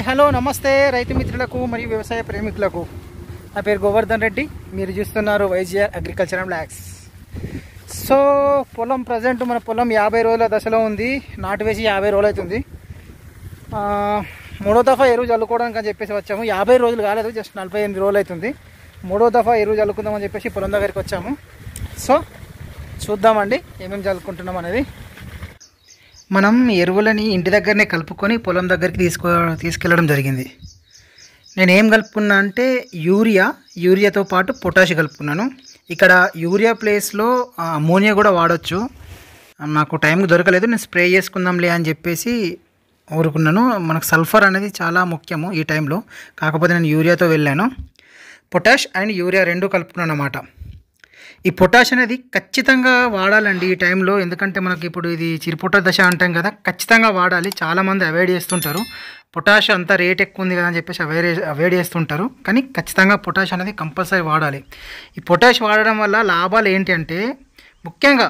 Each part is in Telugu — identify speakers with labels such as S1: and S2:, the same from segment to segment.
S1: హాయ్ హలో నమస్తే రైతు మిత్రులకు మరియు వ్యవసాయ ప్రేమికులకు నా పేరు గోవర్ధన్ రెడ్డి మీరు చూస్తున్నారు వైజీఆర్ అగ్రికల్చర్ అండ్ ల్యాక్స్ సో పొలం ప్రజెంట్ మన పొలం యాభై రోజుల దశలో ఉంది నాటు వేసి యాభై రోజులు అవుతుంది మూడో దఫా ఎరువు చల్లుకోవడానికి అని చెప్పేసి వచ్చాము యాభై రోజులు కాలేదు జస్ట్ నలభై ఎనిమిది రోజులు అవుతుంది మూడో దఫా ఎరువు చల్లుకుందామని చెప్పేసి పొలం దగ్గరికి వచ్చాము సో చూద్దామండి ఏమేమి చల్లుకుంటున్నాం అనేది మనం ఎరువులని ఇంటి దగ్గరనే కలుపుకొని పొలం దగ్గరికి తీసుకో తీసుకెళ్ళడం జరిగింది నేను ఏం కలుపుకున్నా అంటే యూరియా యూరియాతో పాటు పొటాష్ కలుపుకున్నాను ఇక్కడ యూరియా ప్లేస్లో అమోనియా కూడా వాడచ్చు నాకు టైం దొరకలేదు నేను స్ప్రే చేసుకుందాంలే అని చెప్పేసి ఊరుకున్నాను మనకు సల్ఫర్ అనేది చాలా ముఖ్యము ఈ టైంలో కాకపోతే నేను యూరియాతో వెళ్ళాను పొటాష్ అండ్ యూరియా రెండు కలుపుకున్నాను అన్నమాట ఈ పొటాష్ అనేది ఖచ్చితంగా వాడాలండి ఈ టైంలో ఎందుకంటే మనకి ఇప్పుడు ఇది చిరుపుట దశ అంటాం కదా ఖచ్చితంగా వాడాలి చాలామంది అవాయిడ్ చేస్తుంటారు పొటాష్ అంతా రేట్ ఎక్కువ ఉంది కదా అని చెప్పేసి అవేర్ అవాయిడ్ చేస్తుంటారు కానీ ఖచ్చితంగా పొటాష్ అనేది కంపల్సరీ వాడాలి ఈ పొటాష్ వాడడం వల్ల లాభాలు ఏంటి అంటే ముఖ్యంగా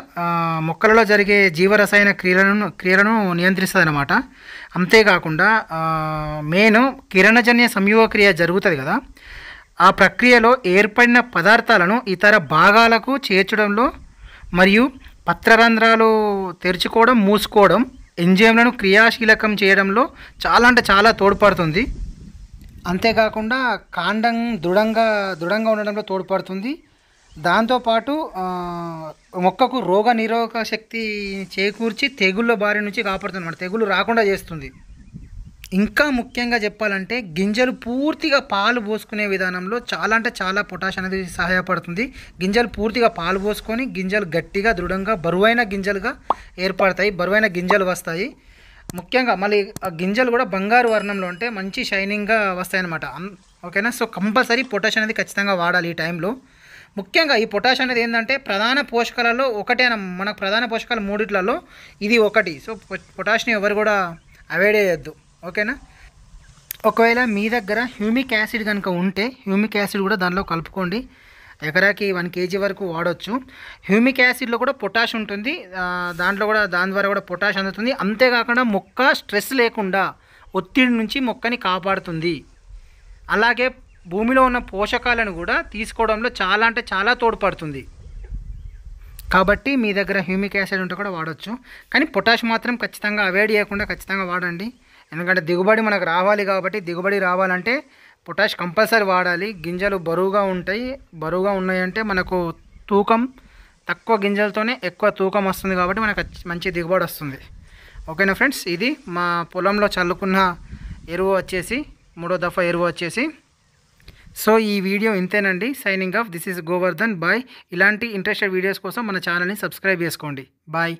S1: మొక్కలలో జరిగే జీవరసాయన క్రియలను క్రియలను నియంత్రిస్తుంది అనమాట అంతేకాకుండా మెయిన్ కిరణజన్య సంయోగక్రియ జరుగుతుంది కదా ఆ ప్రక్రియలో ఏర్పడిన పదార్థాలను ఇతర భాగాలకు చేర్చడంలో మరియు పత్రరంధ్రాలు తెరుచుకోవడం మూసుకోవడం ఎంజైమ్లను క్రియాశీలకం చేయడంలో చాలా అంటే చాలా తోడ్పడుతుంది అంతేకాకుండా కాండం దృఢంగా దృఢంగా ఉండడంలో తోడ్పడుతుంది దాంతోపాటు మొక్కకు రోగ నిరోధక శక్తి చేకూర్చి తెగుళ్ళ బారి నుంచి కాపాడుతుంది అన్నమాట తెగుళ్ళు రాకుండా చేస్తుంది ఇంకా ముఖ్యంగా చెప్పాలంటే గింజలు పూర్తిగా పాలు పోసుకునే విధానంలో చాలా అంటే చాలా పొటాష్ అనేది సహాయపడుతుంది గింజలు పూర్తిగా పాలు పోసుకొని గింజలు గట్టిగా దృఢంగా బరువైన గింజలుగా ఏర్పడతాయి బరువైన గింజలు వస్తాయి ముఖ్యంగా మళ్ళీ ఆ గింజలు కూడా బంగారు వర్ణంలో ఉంటే మంచి షైనింగ్గా వస్తాయి అనమాట ఓకేనా సో కంపల్సరీ పొటాష్ అనేది ఖచ్చితంగా వాడాలి ఈ టైంలో ముఖ్యంగా ఈ పొటాష్ అనేది ఏంటంటే ప్రధాన పోషకాలలో ఒకటే మనకు ప్రధాన పోషకాలు మూడిట్లలో ఇది ఒకటి సో పొటాష్ని ఎవరు కూడా అవాయిడ్ చేయొద్దు ఓకేనా ఒకవేళ మీ దగ్గర హ్యూమిక్ యాసిడ్ కనుక ఉంటే హ్యూమిక్ యాసిడ్ కూడా దానిలో కలుపుకోండి ఎకరాకి వన్ కేజీ వరకు వాడవచ్చు హ్యూమిక్ యాసిడ్లో కూడా పొటాష్ ఉంటుంది దాంట్లో కూడా దాని ద్వారా కూడా పొటాష్ అందుతుంది అంతేకాకుండా మొక్క స్ట్రెస్ లేకుండా ఒత్తిడి నుంచి మొక్కని కాపాడుతుంది అలాగే భూమిలో ఉన్న పోషకాలను కూడా తీసుకోవడంలో చాలా అంటే చాలా తోడ్పడుతుంది కాబట్టి మీ దగ్గర హ్యూమిక్ యాసిడ్ ఉంటే కూడా వాడవచ్చు కానీ పొటాష్ మాత్రం ఖచ్చితంగా అవాయిడ్ చేయకుండా ఖచ్చితంగా వాడండి ఎందుకంటే దిగుబడి మనకు రావాలి కాబట్టి దిగుబడి రావాలంటే పొటాష్ కంపల్సరీ వాడాలి గింజలు బరువుగా ఉంటాయి బరువుగా ఉన్నాయంటే మనకు తూకం తక్కువ గింజలతోనే ఎక్కువ తూకం వస్తుంది కాబట్టి మనకు మంచి దిగుబడి వస్తుంది ఓకేనా ఫ్రెండ్స్ ఇది మా పొలంలో చల్లుకున్న ఎరువు వచ్చేసి మూడో దఫా ఎరువు వచ్చేసి సో ఈ వీడియో ఇంతేనండి signing off this is Govardhan bye ఇలాంటి ఇంట్రెస్టెడ్ వీడియోస్ కోసం మన ఛానల్ని సబ్స్క్రైబ్ చేసుకోండి బాయ్